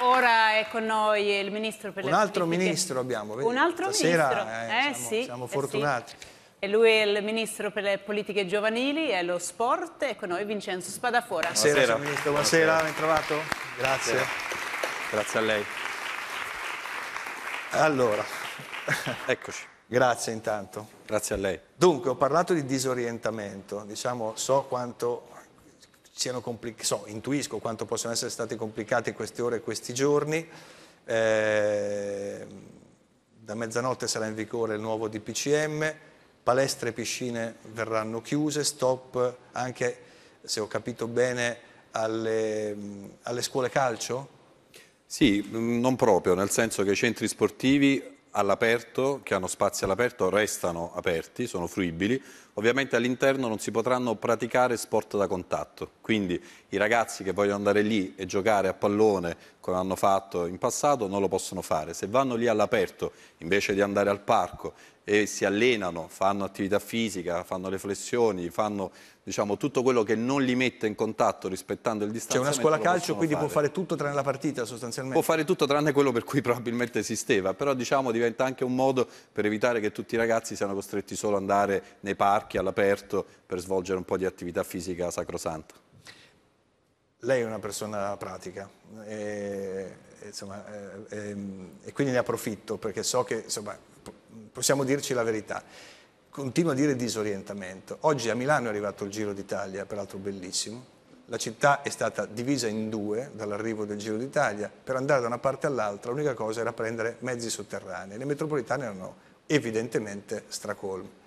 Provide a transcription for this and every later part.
Ora è con noi il ministro per un le altro politiche... ministro abbiamo, vedi? Un altro Stasera, ministro, eh, eh, siamo, sì, siamo fortunati. Eh sì. E lui è il ministro per le politiche giovanili e lo sport e con noi Vincenzo Spadafora. Buonasera, buonasera ministro, buonasera, ben trovato. Grazie. Buonasera. Grazie a lei. Allora, eccoci. Grazie intanto. Grazie a lei. Dunque, ho parlato di disorientamento, diciamo, so quanto siano complicati, so, intuisco quanto possono essere state complicate queste ore e questi giorni. Eh, da mezzanotte sarà in vigore il nuovo DPCM, palestre e piscine verranno chiuse, stop anche, se ho capito bene, alle, alle scuole calcio? Sì, mm, non proprio, nel senso che i centri sportivi all'aperto, che hanno spazi all'aperto, restano aperti, sono fruibili, Ovviamente all'interno non si potranno praticare sport da contatto, quindi i ragazzi che vogliono andare lì e giocare a pallone come hanno fatto in passato non lo possono fare. Se vanno lì all'aperto invece di andare al parco e si allenano, fanno attività fisica, fanno le flessioni, fanno diciamo, tutto quello che non li mette in contatto rispettando il distanziamento. C'è una scuola calcio, quindi fare. può fare tutto tranne la partita sostanzialmente? Può fare tutto tranne quello per cui probabilmente esisteva, però diciamo, diventa anche un modo per evitare che tutti i ragazzi siano costretti solo ad andare nei parchi parchi all'aperto per svolgere un po' di attività fisica sacrosanta. Lei è una persona pratica e, insomma, eh, e, e quindi ne approfitto perché so che insomma, possiamo dirci la verità. Continuo a dire disorientamento. Oggi a Milano è arrivato il Giro d'Italia, peraltro bellissimo, la città è stata divisa in due dall'arrivo del Giro d'Italia, per andare da una parte all'altra l'unica cosa era prendere mezzi sotterranei, le metropolitane erano evidentemente stracolme.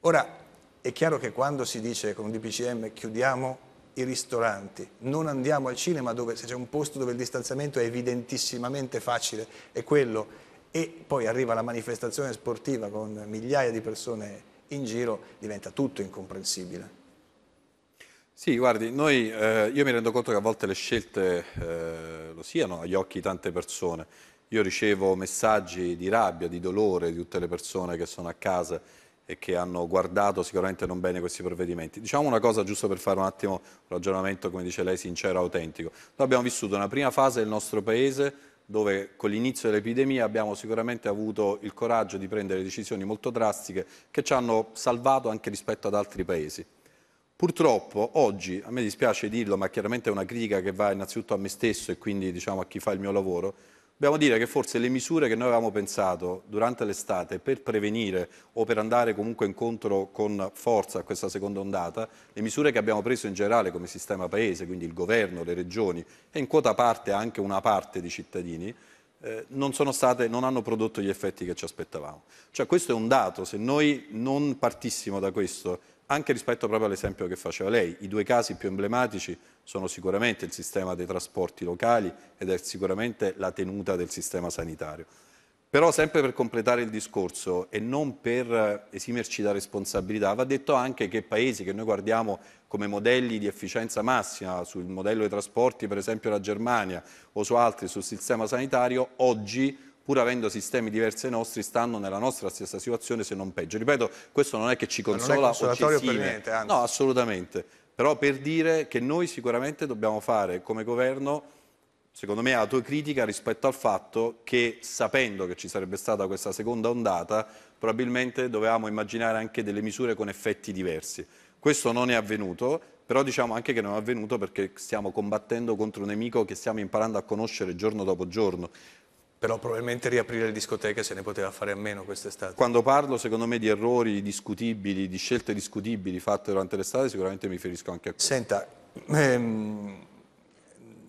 Ora, è chiaro che quando si dice con un DPCM chiudiamo i ristoranti, non andiamo al cinema dove se c'è un posto dove il distanziamento è evidentissimamente facile, è quello, e poi arriva la manifestazione sportiva con migliaia di persone in giro, diventa tutto incomprensibile. Sì, guardi, noi, eh, io mi rendo conto che a volte le scelte eh, lo siano agli occhi di tante persone. Io ricevo messaggi di rabbia, di dolore di tutte le persone che sono a casa e che hanno guardato sicuramente non bene questi provvedimenti. Diciamo una cosa giusto per fare un attimo un ragionamento, come dice lei, sincero e autentico. Noi abbiamo vissuto una prima fase del nostro Paese dove con l'inizio dell'epidemia abbiamo sicuramente avuto il coraggio di prendere decisioni molto drastiche che ci hanno salvato anche rispetto ad altri paesi. Purtroppo oggi, a me dispiace dirlo, ma chiaramente è una critica che va innanzitutto a me stesso e quindi diciamo, a chi fa il mio lavoro, Dobbiamo dire che forse le misure che noi avevamo pensato durante l'estate per prevenire o per andare comunque incontro con forza a questa seconda ondata, le misure che abbiamo preso in generale come sistema paese, quindi il governo, le regioni e in quota parte anche una parte di cittadini, eh, non, state, non, hanno prodotto gli effetti che ci aspettavamo. Cioè, questo è un dato, se noi non partissimo da questo anche rispetto proprio all'esempio che faceva lei. I due casi più emblematici sono sicuramente il sistema dei trasporti locali ed è sicuramente la tenuta del sistema sanitario. Però sempre per completare il discorso e non per esimerci da responsabilità, va detto anche che paesi che noi guardiamo come modelli di efficienza massima, sul modello dei trasporti per esempio la Germania o su altri, sul sistema sanitario, oggi pur avendo sistemi diversi dai nostri, stanno nella nostra stessa situazione, se non peggio. Ripeto, questo non è che ci consola o ci esime. Per niente, anzi. No, assolutamente. Però per dire che noi sicuramente dobbiamo fare come governo secondo me, autocritica rispetto al fatto che, sapendo che ci sarebbe stata questa seconda ondata, probabilmente dovevamo immaginare anche delle misure con effetti diversi. Questo non è avvenuto, però diciamo anche che non è avvenuto perché stiamo combattendo contro un nemico che stiamo imparando a conoscere giorno dopo giorno però probabilmente riaprire le discoteche se ne poteva fare a meno quest'estate. Quando parlo secondo me di errori discutibili, di scelte discutibili fatte durante l'estate, sicuramente mi riferisco anche a questo. Senta, ehm,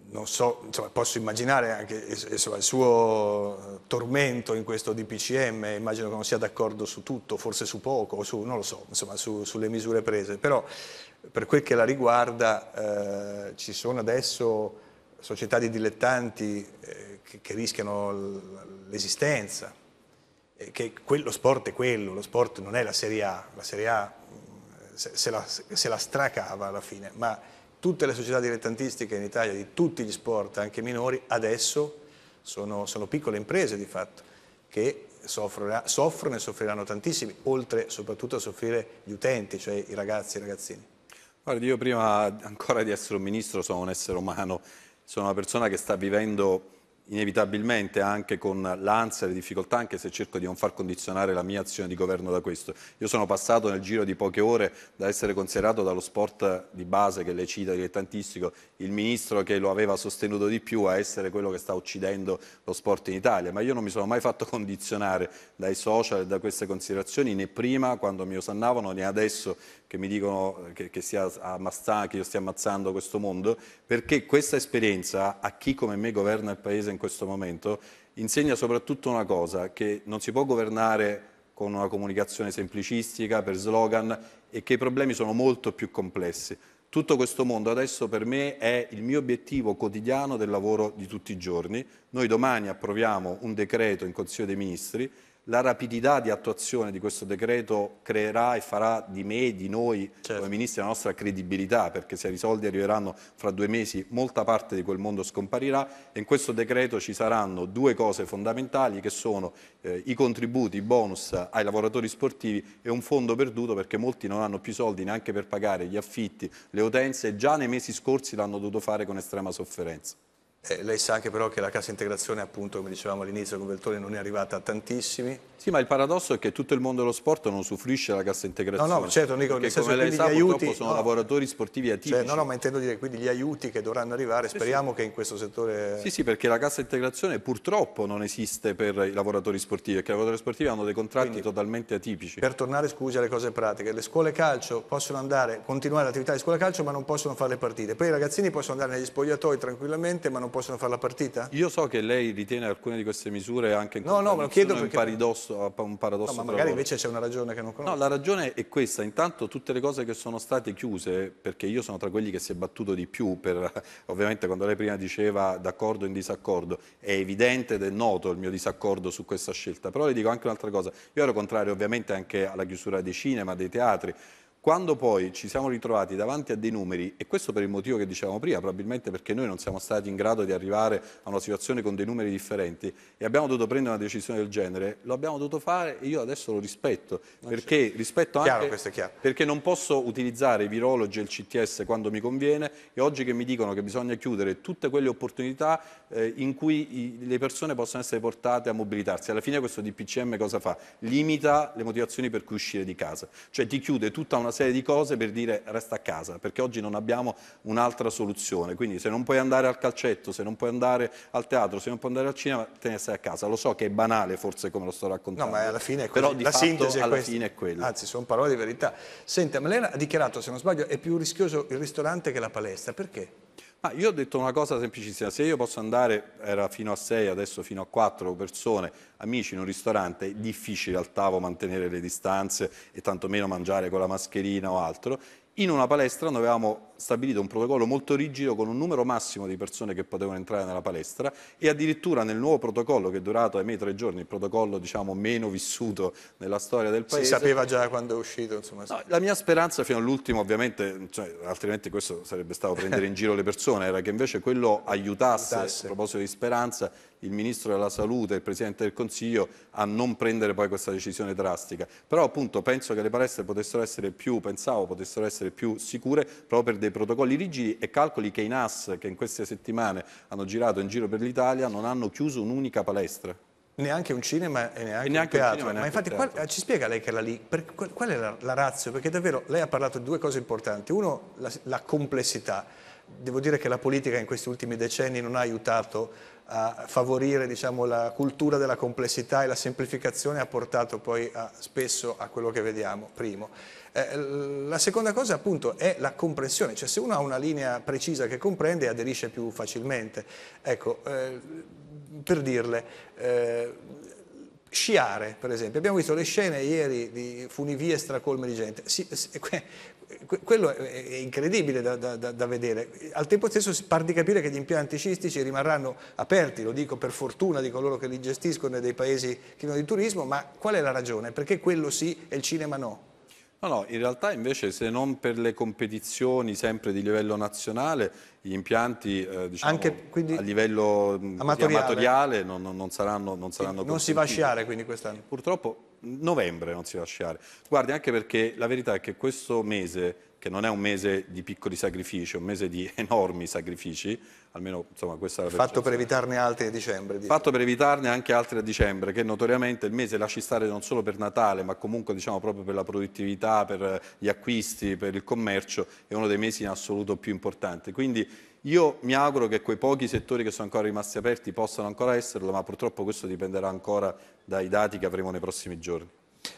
non so, insomma, posso immaginare anche insomma, il suo tormento in questo DPCM, immagino che non sia d'accordo su tutto, forse su poco, su, non lo so, insomma, su, sulle misure prese, però per quel che la riguarda eh, ci sono adesso società di dilettanti eh, che, che, rischiano l'esistenza, eh, che lo sport è quello, lo sport non è la Serie A, la Serie A mm, se, se, la, se la stracava alla fine, ma tutte le società dilettantistiche in Italia di tutti gli sport, anche minori, adesso sono, sono piccole imprese di fatto che soffrono, soffrono e soffriranno tantissimi, oltre soprattutto a soffrire gli utenti, cioè i ragazzi e i ragazzini. Guardi, io prima ancora di essere un ministro sono un essere umano sono una persona che sta vivendo inevitabilmente anche con l'ansia, e le difficoltà, anche se cerco di non far condizionare la mia azione di governo da questo. Io sono passato nel giro di poche ore da essere considerato dallo sport di base che le cita dilettantistico, il ministro che lo aveva sostenuto di più a essere quello che sta uccidendo lo sport in Italia, ma io non mi sono mai fatto condizionare dai social e da queste considerazioni né prima quando mi osannavano né adesso che mi dicono che, che, ammazza, che io stia ammazzando questo mondo, perché questa esperienza a chi come me governa il paese in in questo momento, insegna soprattutto una cosa, che non si può governare con una comunicazione semplicistica, per slogan, e che i problemi sono molto più complessi. Tutto questo mondo adesso per me è il mio obiettivo quotidiano del lavoro di tutti i giorni. Noi domani approviamo un decreto in Consiglio dei Ministri la rapidità di attuazione di questo decreto creerà e farà di me, e di noi certo. come ministri, la nostra credibilità, perché se i soldi arriveranno fra due mesi, molta parte di quel mondo scomparirà e in questo decreto ci saranno due cose fondamentali che sono eh, i contributi, i bonus ai lavoratori sportivi e un fondo perduto perché molti non hanno più soldi neanche per pagare gli affitti, le utenze e già nei mesi scorsi l'hanno dovuto fare con estrema sofferenza. Eh, lei sa anche però che la cassa integrazione, appunto, come dicevamo all'inizio con Veltoni, non è arrivata a tantissimi, sì, ma il paradosso è che tutto il mondo dello sport non soffrisce della cassa integrazione. No, no, certo, non dico perché senso, come lei sa, aiuti, sono no, lavoratori sportivi attivi. Cioè, no, no, ma intendo dire quindi gli aiuti che dovranno arrivare, sì, speriamo sì. che in questo settore... Sì, sì, perché la cassa integrazione purtroppo non esiste per i lavoratori sportivi, perché i lavoratori sportivi hanno dei contratti quindi, totalmente atipici. Per tornare, scusi, alle cose pratiche, le scuole calcio possono andare, continuare l'attività di scuola calcio, ma non possono fare le partite. Poi i ragazzini possono andare negli spogliatoi tranquillamente, ma non possono fare la partita? Io so che lei ritiene alcune di queste misure anche in no, no, ma chiedo in paridosso paradosso, un paradosso. No, ma magari invece c'è una ragione che non conosco. No, la ragione è questa. Intanto tutte le cose che sono state chiuse, perché io sono tra quelli che si è battuto di più, per, ovviamente quando lei prima diceva d'accordo o in disaccordo, è evidente ed è noto il mio disaccordo su questa scelta. Però le dico anche un'altra cosa. Io ero contrario ovviamente anche alla chiusura dei cinema, dei teatri, quando poi ci siamo ritrovati davanti a dei numeri, e questo per il motivo che dicevamo prima, probabilmente perché noi non siamo stati in grado di arrivare a una situazione con dei numeri differenti e abbiamo dovuto prendere una decisione del genere, lo abbiamo dovuto fare e io adesso lo rispetto, ah, perché certo. rispetto chiaro, anche perché non posso utilizzare i virologi e il CTS quando mi conviene e oggi che mi dicono che bisogna chiudere tutte quelle opportunità eh, in cui i, le persone possono essere portate a mobilitarsi. Alla fine questo DPCM cosa fa? Limita le motivazioni per cui uscire di casa, cioè ti chiude tutta una serie di cose per dire resta a casa, perché oggi non abbiamo un'altra soluzione. Quindi se non puoi andare al calcetto, se non puoi andare al teatro, se non puoi andare al cinema, te ne stai a casa. Lo so che è banale forse come lo sto raccontando. No, ma alla fine è così. Però di la fatto, sintesi alla questa. fine è quella. Anzi, sono parole di verità. Senta, Malena ha dichiarato, se non sbaglio, è più rischioso il ristorante che la palestra. Perché? Ma ah, io ho detto una cosa semplicissima, se io posso andare, era fino a 6, adesso fino a 4 persone, amici in un ristorante, è difficile al tavolo mantenere le distanze e tantomeno mangiare con la mascherina o altro, in una palestra noi avevamo stabilito un protocollo molto rigido con un numero massimo di persone che potevano entrare nella palestra e addirittura nel nuovo protocollo che è durato ahimè tre giorni, il protocollo diciamo meno vissuto nella storia del paese. Si sapeva già quando è uscito. Insomma. No, la mia speranza fino all'ultimo ovviamente, cioè, altrimenti questo sarebbe stato prendere in giro le persone, era che invece quello aiutasse, aiutasse. a proposito di speranza, il Ministro della Salute e il Presidente del Consiglio a non prendere poi questa decisione drastica. Però appunto penso che le palestre potessero essere più, pensavo potessero essere più sicure proprio per dei protocolli rigidi e calcoli che i NAS che in queste settimane hanno girato in giro per l'Italia non hanno chiuso un'unica palestra. Neanche un cinema e neanche, e neanche un teatro. Un cinema, Ma infatti qual, ci spiega lei che era lì, per, qual, qual, è la, la razza? Perché davvero lei ha parlato di due cose importanti. Uno, la, la complessità. Devo dire che la politica in questi ultimi decenni non ha aiutato a favorire diciamo, la cultura della complessità e la semplificazione ha portato poi a, spesso a quello che vediamo, primo. Eh, la seconda cosa appunto è la comprensione, cioè se uno ha una linea precisa che comprende aderisce più facilmente. Ecco, eh, per dirle, eh, sciare per esempio, abbiamo visto le scene ieri di funivie stracolme di gente, si, si, quello è incredibile da, da, da, vedere. Al tempo stesso si par di capire che gli impianti scistici rimarranno aperti, lo dico per fortuna di coloro che li gestiscono e dei paesi che hanno di turismo, ma qual è la ragione? Perché quello sì e il cinema no? No, no, in realtà invece se non per le competizioni sempre di livello nazionale, gli impianti eh, diciamo, Anche, quindi, a livello mm, amatoriale, amatoriale non, non, saranno, non saranno Non si va a sciare quindi quest'anno? Purtroppo novembre non si va a sciare. Guardi, anche perché la verità è che questo mese che non è un mese di piccoli sacrifici, è un mese di enormi sacrifici, almeno insomma questa è la Fatto per evitarne altri a dicembre. Dico. Fatto per evitarne anche altri a dicembre, che notoriamente il mese lasci stare non solo per Natale, ma comunque diciamo proprio per la produttività, per gli acquisti, per il commercio, è uno dei mesi in assoluto più importanti. Quindi io mi auguro che quei pochi settori che sono ancora rimasti aperti possano ancora esserlo, ma purtroppo questo dipenderà ancora dai dati che avremo nei prossimi giorni.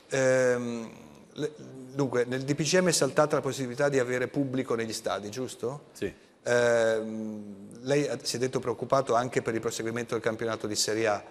Ehm Dunque, nel DPCM è saltata la possibilità di avere pubblico negli stadi, giusto? Sì. Eh, lei si è detto preoccupato anche per il proseguimento del campionato di Serie A.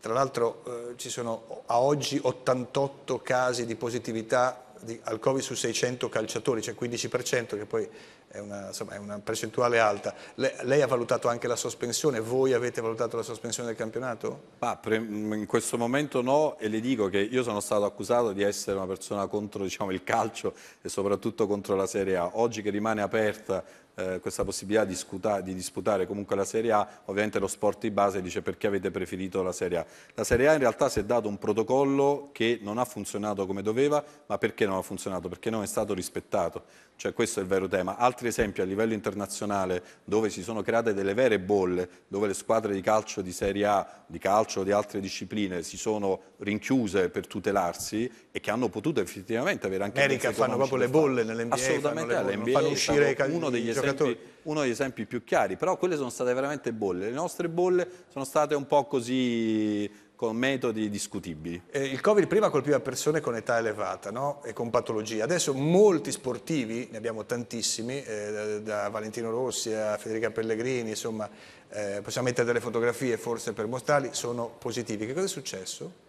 Tra l'altro eh, ci sono a oggi 88 casi di positività di, al Covid su 600 calciatori, cioè 15%, che poi è una, insomma, è una percentuale alta. Le, lei ha valutato anche la sospensione, voi avete valutato la sospensione del campionato? Ma in questo momento no e le dico che io sono stato accusato di essere una persona contro diciamo, il calcio e soprattutto contro la Serie A. Oggi che rimane aperta eh, questa possibilità di, scuta, di, disputare comunque la Serie A, ovviamente lo sport di base dice perché avete preferito la Serie A. La Serie A in realtà si è dato un protocollo che non ha funzionato come doveva, ma perché non ha funzionato? Perché non è stato rispettato. Cioè questo è il vero tema. Altri esempi a livello internazionale dove si sono create delle vere bolle, dove le squadre di calcio di Serie A, di calcio o di altre discipline si sono rinchiuse per tutelarsi e che hanno potuto effettivamente avere anche... In America fanno proprio le bolle nell'NBA. Assolutamente, fanno, bolle, fanno uscire uno degli esempi giocatori uno degli esempi più chiari, però quelle sono state veramente bolle. Le nostre bolle sono state un po' così con metodi discutibili. Eh, il Covid prima colpiva persone con età elevata no? e con patologie. Adesso molti sportivi, ne abbiamo tantissimi, eh, da, Valentino Rossi a Federica Pellegrini, insomma, eh, possiamo mettere delle fotografie forse per mostrarli, sono positivi. Che cosa è successo?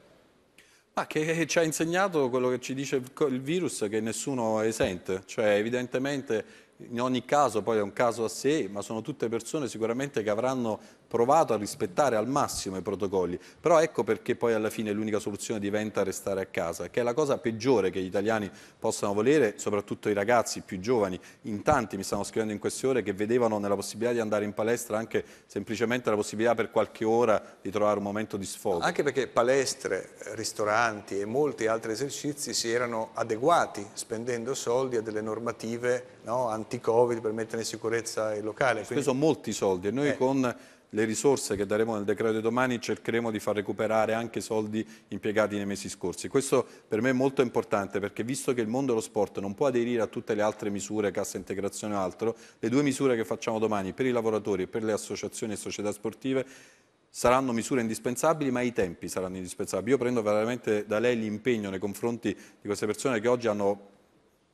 Ma che ci ha insegnato quello che ci dice il virus, che nessuno esente. Cioè, evidentemente in ogni caso poi è un caso a sé, ma sono tutte persone sicuramente che avranno provato a rispettare al massimo i protocolli, però ecco perché poi alla fine l'unica soluzione diventa restare a casa, che è la cosa peggiore che gli italiani possano volere, soprattutto i ragazzi più giovani, in tanti mi stanno scrivendo in queste ore che vedevano nella possibilità di andare in palestra anche semplicemente la possibilità per qualche ora di trovare un momento di sfogo. Anche perché palestre, ristoranti e molti altri esercizi si erano adeguati spendendo soldi a delle normative no, anti-covid per mettere in sicurezza il locale. Quindi... Speso molti soldi e noi eh. con le risorse che daremo nel decreto di domani cercheremo di far recuperare anche soldi impiegati nei mesi scorsi. Questo per me è molto importante perché visto che il mondo dello sport non può aderire a tutte le altre misure, cassa integrazione o altro, le due misure che facciamo domani per i lavoratori e per le associazioni e società sportive saranno misure indispensabili ma i tempi saranno indispensabili. Io prendo veramente da lei l'impegno nei confronti di queste persone che oggi hanno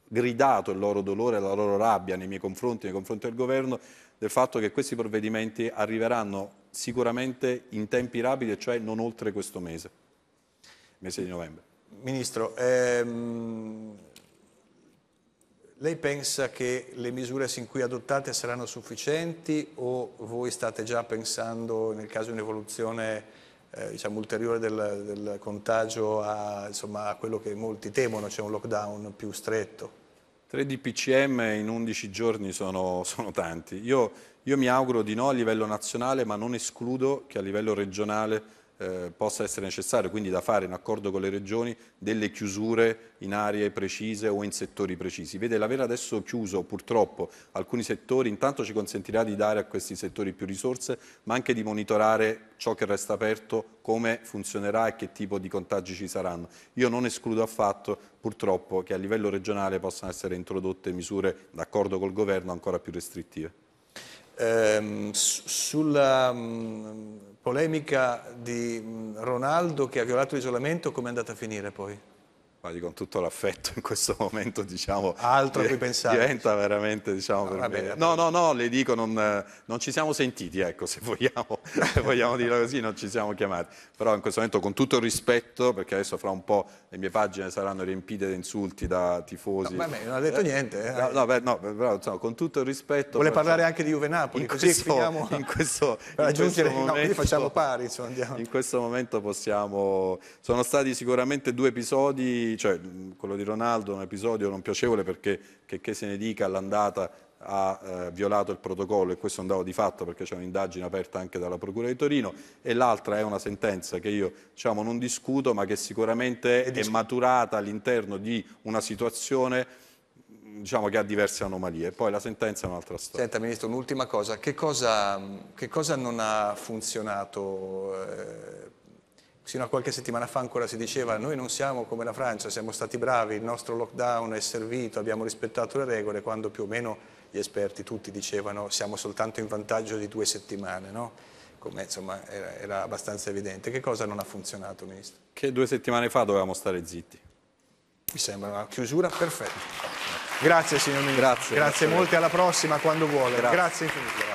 gridato il loro dolore, la loro rabbia nei miei confronti, nei confronti del governo, del fatto che questi provvedimenti arriveranno sicuramente in tempi rapidi, cioè non oltre questo mese, mese di novembre. Ministro, ehm, lei pensa che le misure sin qui adottate saranno sufficienti o voi state già pensando nel caso di un'evoluzione eh, diciamo, ulteriore del, del contagio a, insomma, a quello che molti temono, cioè un lockdown più stretto? 3 DPCM in 11 giorni sono, sono tanti. Io, io mi auguro di no a livello nazionale, ma non escludo che a livello regionale eh, possa essere necessario, quindi da fare in accordo con le regioni delle chiusure in aree precise o in settori precisi. Vede, l'aver adesso chiuso purtroppo alcuni settori intanto ci consentirà di dare a questi settori più risorse, ma anche di monitorare ciò che resta aperto, come funzionerà e che tipo di contagi ci saranno. Io non escludo affatto purtroppo che a livello regionale possano essere introdotte misure d'accordo col governo ancora più restrittive. Ehm, sulla mh, mm, polemica di mm, Ronaldo che ha violato l'isolamento, come è andata a finire poi? con tutto l'affetto in questo momento diciamo altro di, pensare diventa veramente diciamo no, vabbè, no no no le dico non, non, ci siamo sentiti ecco se vogliamo, vogliamo dire così non ci siamo chiamati però in questo momento con tutto il rispetto perché adesso fra un po' le mie pagine saranno riempite di insulti da tifosi no, vabbè non ha detto eh, niente eh. no, no, beh, no però insomma, con tutto il rispetto vuole però, parlare anche di Juve Napoli in così questo, finiamo in questo, raggiungere questo momento, facciamo pari insomma, in questo momento possiamo sono stati sicuramente due episodi cioè, quello di Ronaldo è un episodio non piacevole perché che, che se ne dica all'andata ha eh, violato il protocollo e questo è un dato di fatto perché c'è un'indagine aperta anche dalla Procura di Torino e l'altra è una sentenza che io diciamo, non discuto ma che sicuramente è, è maturata all'interno di una situazione diciamo che ha diverse anomalie. Poi la sentenza è un'altra storia. Senta, Ministro, un'ultima cosa. Che cosa, che cosa non ha funzionato eh, Sino a qualche settimana fa ancora si diceva noi non siamo come la Francia, siamo stati bravi, il nostro lockdown è servito, abbiamo rispettato le regole, quando più o meno gli esperti tutti dicevano siamo soltanto in vantaggio di due settimane, no? come insomma era, era abbastanza evidente. Che cosa non ha funzionato, Ministro? Che due settimane fa dovevamo stare zitti. Mi sembra una chiusura perfetta. Grazie signor Ministro. Grazie, grazie, grazie molte, alla prossima quando vuole. Grazie, grazie infinite.